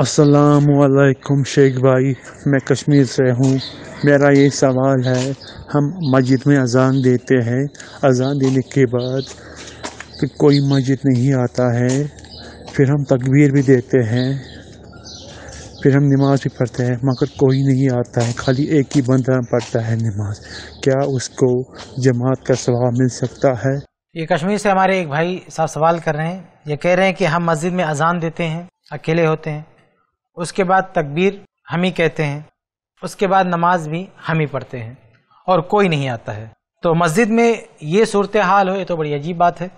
असलकुम शेख भाई मैं कश्मीर से हूँ मेरा ये सवाल है हम मस्जिद में अजान देते हैं अजान देने के बाद फिर कोई मस्जिद नहीं आता है फिर हम तकबीर भी देते हैं फिर हम नमाज भी पढ़ते हैं मगर कोई नहीं आता है खाली एक ही बंदा पढ़ता है नमाज क्या उसको जमात का सवाब मिल सकता है ये कश्मीर से हमारे एक भाई साहब सवाल कर रहे हैं ये कह रहे हैं कि हम मस्जिद में अजान देते हैं अकेले होते हैं उसके बाद तकबीर हम ही कहते हैं उसके बाद नमाज भी हम ही पढ़ते हैं और कोई नहीं आता है तो मस्जिद में ये सूरत हाल हो ये तो बड़ी अजीब बात है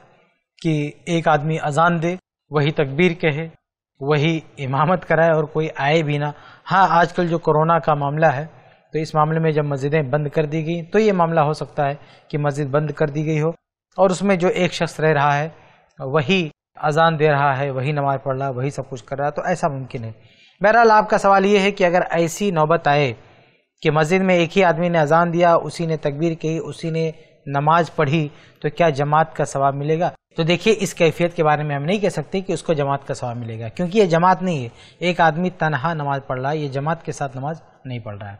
कि एक आदमी अजान दे वही तकबीर कहे वही इमामत कराए और कोई आए भी ना हाँ आजकल जो कोरोना का मामला है तो इस मामले में जब मस्जिदें बंद कर दी गई तो ये मामला हो सकता है कि मस्जिद बंद कर दी गई हो और उसमें जो एक शख्स रह रहा है वही अजान दे रहा है वही नमाज़ पढ़ रहा है वही सब कुछ कर रहा है तो ऐसा मुमकिन है बहरहाल आपका सवाल ये है कि अगर ऐसी नौबत आए कि मस्जिद में एक ही आदमी ने अजान दिया उसी ने तकबीर कही उसी ने नमाज पढ़ी तो क्या जमात का सवाब मिलेगा तो देखिए इस कैफियत के बारे में हम नहीं कह सकते कि उसको जमात का सवाब मिलेगा क्योंकि ये जमात नहीं है एक आदमी तनहा नमाज पढ़ रहा है ये जमात के साथ नमाज नहीं पढ़ रहा है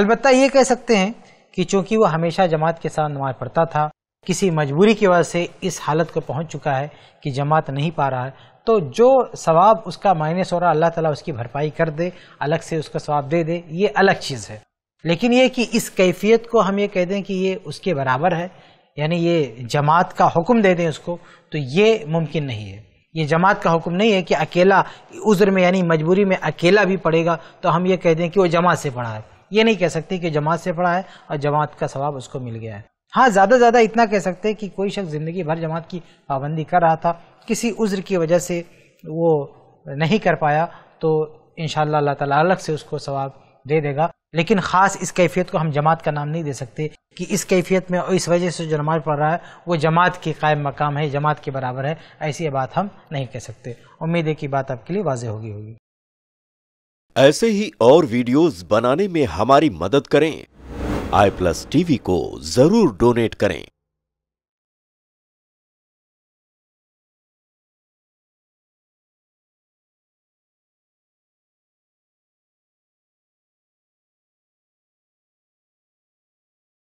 अलबत् ये कह सकते हैं कि चूंकि वो हमेशा जमात के साथ नमाज पढ़ता था किसी मजबूरी की वजह से इस हालत को पहुंच चुका है कि जमात नहीं पा रहा है तो जो सवाब उसका माइनस हो रहा अल्लाह ताला उसकी भरपाई कर दे अलग से उसका सवाब दे दे ये अलग चीज़ है लेकिन ये कि इस कैफियत को हम ये कह दें कि ये उसके बराबर है यानी ये जमात का हुक्म दे दें उसको तो ये मुमकिन नहीं है ये जमात का हुक्म नहीं है कि अकेला उज्र में यानी मजबूरी में अकेला भी पड़ेगा तो हम ये कह दें कि वो जमात से पढ़ा है ये नहीं कह सकते कि जमात से पढ़ा है और जमात का सवाब उसको मिल गया है हाँ ज़्यादा ज़्यादा इतना कह सकते हैं कि कोई शख्स ज़िंदगी भर जमात की पाबंदी कर रहा था किसी उज्र की वजह से वो नहीं कर पाया तो इन अल्लाह ताला अलग से उसको सवाब दे देगा लेकिन ख़ास इस कैफियत को हम जमात का नाम नहीं दे सकते कि इस कैफियत में और इस वजह से जो नमाज़ पढ़ रहा है वो जमात के कायम मकाम है जमात के बराबर है ऐसी बात हम नहीं कह सकते उम्मीद है कि बात आपके लिए वाज होगी होगी ऐसे ही और वीडियोस बनाने में हमारी मदद करें आई प्लस टीवी को जरूर डोनेट करें